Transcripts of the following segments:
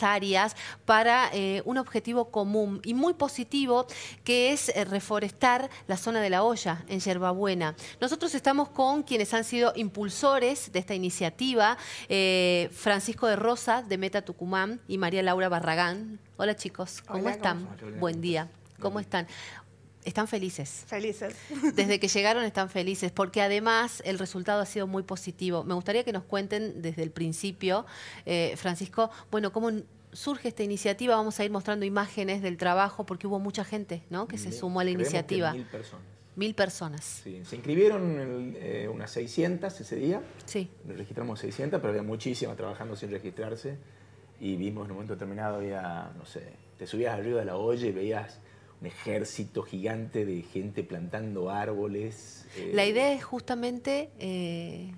áreas para eh, un objetivo común y muy positivo que es eh, reforestar la zona de la olla en Yerbabuena. Nosotros estamos con quienes han sido impulsores de esta iniciativa, eh, Francisco de Rosa de Meta Tucumán y María Laura Barragán. Hola chicos, ¿cómo están? Buen día, ¿cómo están? Están felices. Felices. Desde que llegaron están felices, porque además el resultado ha sido muy positivo. Me gustaría que nos cuenten desde el principio, eh, Francisco, bueno, cómo surge esta iniciativa. Vamos a ir mostrando imágenes del trabajo, porque hubo mucha gente ¿no? que se sumó a la iniciativa. mil personas. Mil personas. Sí, se inscribieron eh, unas 600 ese día. Sí. Registramos 600, pero había muchísimas trabajando sin registrarse. Y vimos en un momento determinado, había, no sé, te subías arriba de la olla y veías un ejército gigante de gente plantando árboles. Eh. La idea es justamente eh,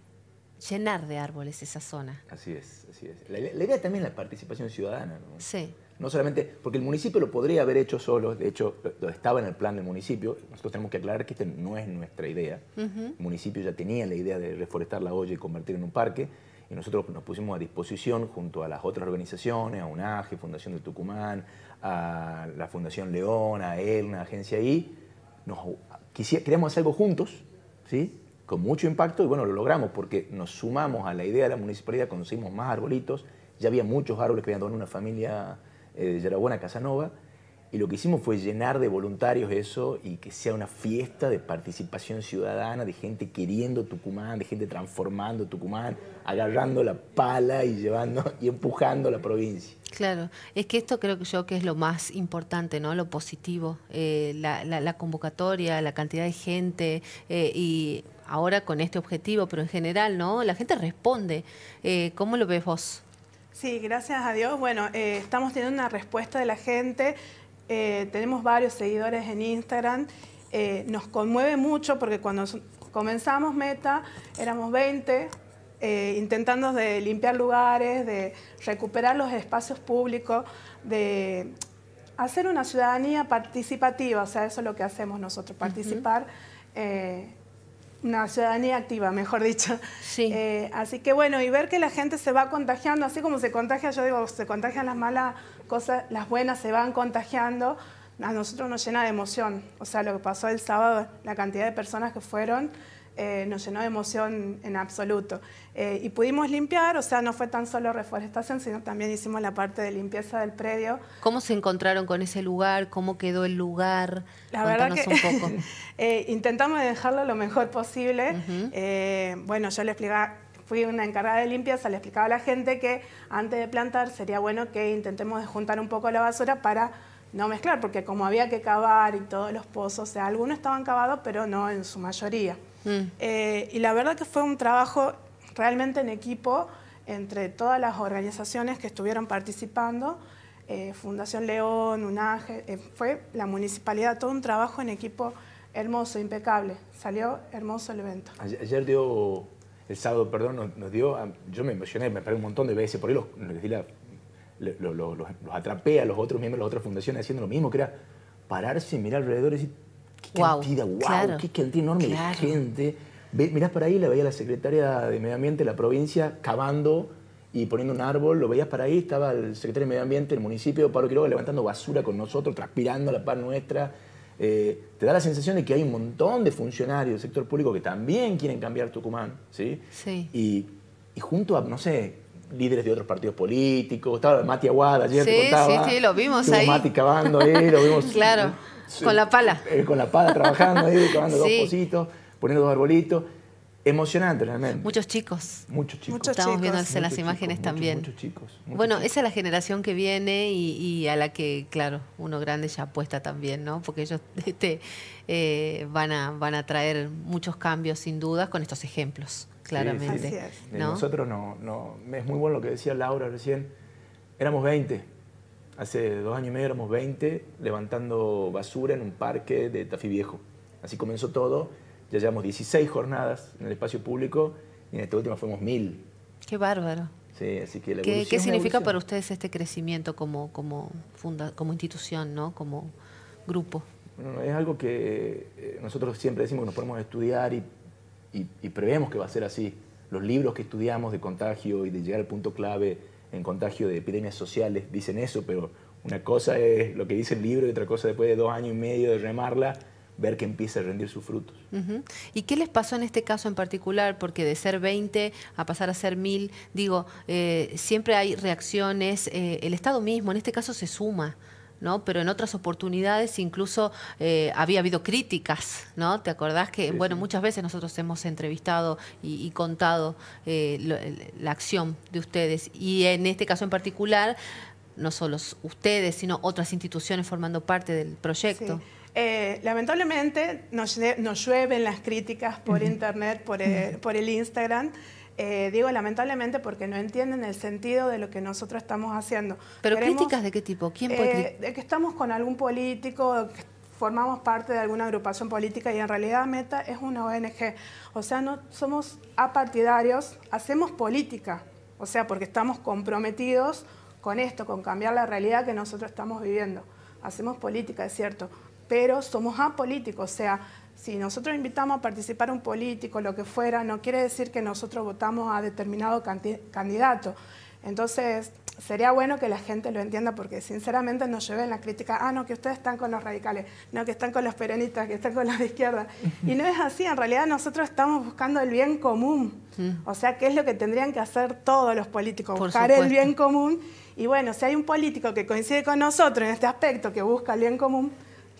llenar de árboles esa zona. Así es, así es. La, idea también es la participación ciudadana, ¿no? Sí. No solamente, porque el municipio lo podría haber hecho solo, de hecho estaba en el plan del municipio, nosotros tenemos que aclarar que esta no es nuestra idea, el municipio ya tenía la idea de reforestar la olla y convertirla en un parque, y nosotros nos pusimos a disposición junto a las otras organizaciones, a UNAGE, Fundación de Tucumán, a la Fundación León, a una Agencia ahí, nos, queríamos hacer algo juntos, ¿sí? con mucho impacto, y bueno, lo logramos porque nos sumamos a la idea de la municipalidad, conseguimos más arbolitos, ya había muchos árboles que habían dado una familia eh, de Yarabuena, Casanova, y lo que hicimos fue llenar de voluntarios eso y que sea una fiesta de participación ciudadana, de gente queriendo Tucumán, de gente transformando Tucumán, agarrando la pala y llevando y empujando la provincia. Claro, es que esto creo que yo que es lo más importante, ¿no? Lo positivo, eh, la, convocatoria, la cantidad de gente eh, y ahora con este objetivo, pero en general, ¿no? La gente responde. Eh, ¿Cómo lo ves vos? Sí, gracias a Dios. Bueno, estamos teniendo una respuesta de la gente. Eh, tenemos varios seguidores en Instagram. Eh, nos conmueve mucho porque cuando comenzamos Meta éramos 20 eh, intentando de limpiar lugares, de recuperar los espacios públicos, de hacer una ciudadanía participativa, o sea, eso es lo que hacemos nosotros, participar, una ciudadanía activa, mejor dicho. así que bueno, y ver que la gente se va contagiando, así como se contagia, yo digo, se contagian las malas cosas, las buenas se van contagiando, a nosotros nos llena de emoción. O sea, lo que pasó el sábado, la cantidad de personas que fueron, eh, nos llenó de emoción en absoluto. Eh, y pudimos limpiar, o sea, no fue tan solo reforestación, sino también hicimos la parte de limpieza del predio. ¿Cómo se encontraron con ese lugar? ¿Cómo quedó el lugar? La verdad que eh, intentamos dejarlo lo mejor posible. bueno, yo le explicaba fui una encargada de limpieza, le explicaba a la gente que antes de plantar sería bueno que intentemos juntar un poco la basura para no mezclar, porque como había que cavar y todos los pozos, o sea, algunos estaban cavados, pero no en su mayoría. Mm. Eh, y la verdad que fue un trabajo realmente en equipo entre todas las organizaciones que estuvieron participando, eh, Fundación León, UNAGE, eh, fue la municipalidad, todo un trabajo en equipo hermoso, impecable. Salió hermoso el evento. Ayer dio el sábado, perdón, nos, dio, ah, yo me emocioné, me paré un montón de veces, por ahí los, atrapé a los otros miembros de las otras fundaciones haciendo lo mismo, que era pararse, mirar alrededor y decir, qué cantidad, wow, qué cantidad enorme de gente. mirás para ahí, la veía la secretaria de Medio Ambiente de la provincia cavando y poniendo un árbol, lo veías para ahí, estaba el secretario de Medio Ambiente del municipio, Pablo Quiroga, levantando basura con nosotros, transpirando la paz nuestra. Eh, te da la sensación de que hay un montón de funcionarios del sector público que también quieren cambiar Tucumán, ¿sí? Y, junto a, no sé, líderes de otros partidos políticos, estaba Mati Aguada ayer sí, contaba. Sí, sí, lo vimos ahí. Mati cavando ahí, eh, lo vimos. claro, con la pala. Eh, con la pala trabajando ahí, cavando dos pocitos, poniendo dos arbolitos. Emocionante realmente. Muchos chicos. Muchos chicos. Muchos Estamos viendo las imágenes también. Muchos, chicos. bueno, esa es la generación que viene y, a la que, claro, uno grande ya apuesta también, ¿no? Porque ellos este, eh, van, a, van a traer muchos cambios sin dudas con estos ejemplos, claramente. Sí, Nosotros no, no. Es muy bueno lo que decía Laura recién. Éramos 20. Hace dos años y medio éramos 20 levantando basura en un parque de Tafí Viejo. Así comenzó todo ya llevamos 16 jornadas en el espacio público y en esta última fuimos mil. Qué bárbaro. Sí, así que ¿Qué, ¿Qué, significa para ustedes este crecimiento como, como, como institución, ¿no? como grupo? Bueno, es algo que eh, nosotros siempre decimos que nos ponemos a estudiar y, y, y prevemos que va a ser así. Los libros que estudiamos de contagio y de llegar al punto clave en contagio de epidemias sociales dicen eso, pero una cosa es lo que dice el libro y otra cosa después de dos años y medio de remarla ver que empiece a rendir sus frutos. ¿Y qué les pasó en este caso en particular? Porque de ser 20 a pasar a ser 1000, digo, eh, siempre hay reacciones, eh, el Estado mismo en este caso se suma. ¿no? Pero en otras oportunidades incluso eh, había habido críticas, ¿no? ¿Te acordás que, bueno, muchas veces nosotros hemos entrevistado y, contado la acción de ustedes? Y en este caso en particular, no solo ustedes, sino otras instituciones formando parte del proyecto. Sí. Eh, lamentablemente nos, llueven las críticas por internet, eh, por el, Instagram. Eh, digo lamentablemente porque no entienden el sentido de lo que nosotros estamos haciendo. ¿Pero críticas de qué tipo? ¿Quién puede de que estamos con algún político, formamos parte de alguna agrupación política y en realidad Meta es una ONG. O sea, no somos apartidarios, hacemos política. O sea, porque estamos comprometidos con esto, con cambiar la realidad que nosotros estamos viviendo. Hacemos política, es cierto, pero somos apolíticos, o sea, si nosotros invitamos a participar un político, lo que fuera, no quiere decir que nosotros votamos a determinado candidato. Entonces, sería bueno que la gente lo entienda porque sinceramente nos lleven la crítica, ah, no, que ustedes están con los radicales, no, que están con los peronistas, que están con los de izquierda. Y no es así, en realidad nosotros estamos buscando el bien común. Mm. O sea, ¿qué es lo que tendrían que hacer todos los políticos? Buscar el bien común. Y bueno, si hay un político que coincide con nosotros en este aspecto, que busca el bien común,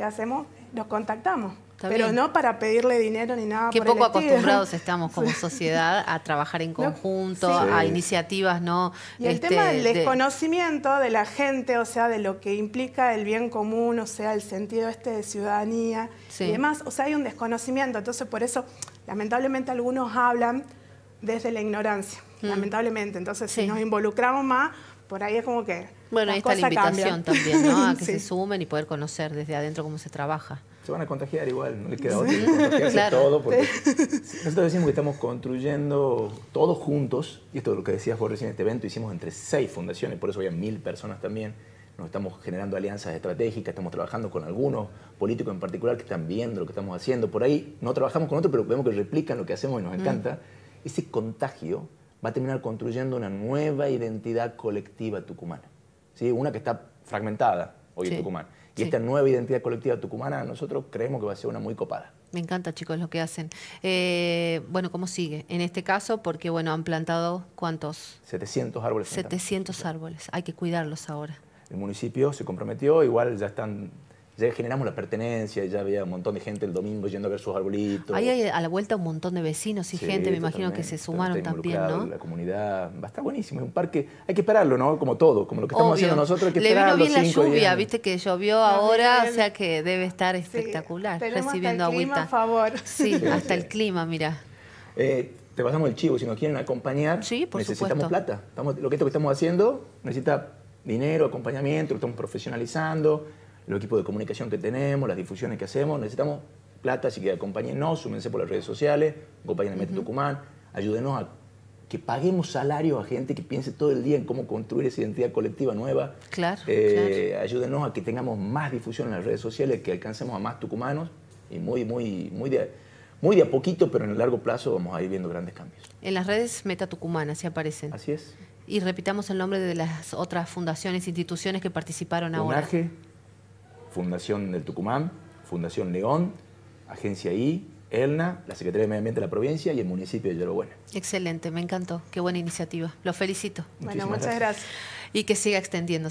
¿qué hacemos? Los contactamos. pero no para pedirle dinero ni nada. Qué poco acostumbrados estamos como sociedad a trabajar en conjunto, a iniciativas, ¿no? Y el este, tema del desconocimiento de... la gente, o sea, de lo que implica el bien común, o sea, el sentido este de ciudadanía y demás. O sea, hay un desconocimiento. Entonces, por eso, lamentablemente, algunos hablan desde la ignorancia, mm. lamentablemente. Entonces, si nos involucramos más, por ahí es como que bueno, ahí está la invitación también, ¿no? A que se sumen y poder conocer desde adentro cómo se trabaja. Se van a contagiar igual, no les queda otro. Que claro. todo porque nosotros decimos que estamos construyendo todos juntos, y esto es lo que decías vos recién, en este evento hicimos entre seis fundaciones, por eso había mil personas también. Nos estamos generando alianzas estratégicas, estamos trabajando con algunos políticos en particular que están viendo lo que estamos haciendo. Por ahí no trabajamos con otros, pero vemos que replican lo que hacemos y nos mm. encanta. Ese contagio va a terminar construyendo una nueva identidad colectiva tucumana. ¿sí? una que está fragmentada hoy en Tucumán. Y esta nueva identidad colectiva tucumana nosotros creemos que va a ser una muy copada. Me encanta, chicos, lo que hacen. Eh, bueno, ¿cómo sigue? En este caso, porque bueno, han plantado ¿cuántos? 700 árboles. 700 árboles. Hay que cuidarlos ahora. El municipio se comprometió, igual ya están ya generamos la pertenencia, ya había un montón de gente el domingo yendo a ver sus arbolitos. Ahí hay a la vuelta un montón de vecinos y gente, me imagino que se sumaron también, ¿no? La comunidad, va a estar buenísimo, es un parque, hay que esperarlo, ¿no? Como todo, como lo que estamos haciendo nosotros. que Le vino bien la lluvia, viste que llovió ahora, o sea que debe estar espectacular, recibiendo hasta el agüita. favor. Sí, hasta el clima, mira. Eh, te pasamos el chivo, si nos quieren acompañar, necesitamos plata. Estamos, lo que, esto que estamos haciendo necesita dinero, acompañamiento, lo estamos profesionalizando, los equipos de comunicación que tenemos, las difusiones que hacemos, necesitamos plata, así que acompáñenos, súmense por las redes sociales, acompáñenme a Tucumán, ayúdenos a que paguemos salarios a gente que piense todo el día en cómo construir esa identidad colectiva nueva. Claro, eh, claro. Ayúdenos a que tengamos más difusión en las redes sociales, que alcancemos a más tucumanos y muy, muy, muy de, muy de a poquito, pero en el largo plazo vamos a ir viendo grandes cambios. En las redes Meta Tucumán así aparecen. Así es. Y repitamos el nombre de las otras fundaciones, e instituciones que participaron ahora. Fundación del Tucumán, Fundación León, Agencia I, ELNA, la Secretaría de Medio Ambiente de la provincia y el municipio de Yerobuena. Excelente, me encantó. Qué buena iniciativa. Los felicito. bueno, muchas gracias. gracias. Y que siga extendiéndose.